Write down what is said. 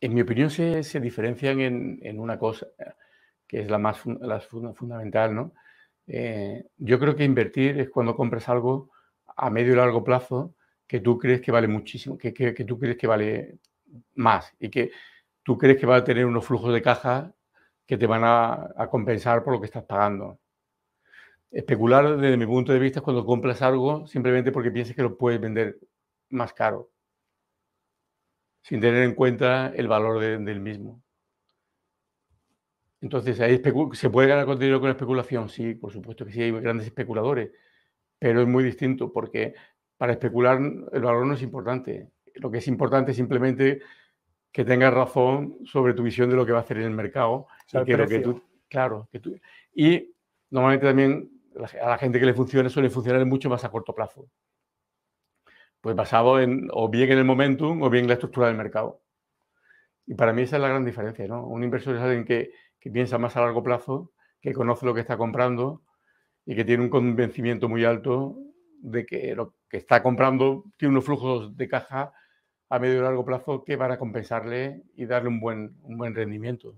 en mi opinión, se, diferencian en, una cosa, que es la más fundamental, ¿no? Eh, yo creo que invertir es cuando compras algo a medio y largo plazo que tú crees que vale muchísimo, que, que tú crees que vale más y que tú crees que va a tener unos flujos de caja que te van a, a compensar por lo que estás pagando. Especular desde mi punto de vista es cuando compras algo simplemente porque piensas que lo puedes vender más caro sin tener en cuenta el valor del mismo. Entonces, ¿se puede ganar con con especulación? Sí, por supuesto que sí, hay grandes especuladores, pero es muy distinto porque para especular el valor no es importante. Lo que es importante es simplemente que tengas razón sobre tu visión de lo que va a hacer en el mercado. tú, claro, y normalmente también a la gente que le funciona suele funcionar mucho más a corto plazo. Pues basado en o bien en el momentum o bien en la estructura del mercado. Y para mí esa es la gran diferencia, ¿no? Un inversor es alguien que, piensa más a largo plazo, que conoce lo que está comprando y que tiene un convencimiento muy alto de que lo que está comprando tiene unos flujos de caja a medio y largo plazo que van a compensarle y darle buen, un buen rendimiento.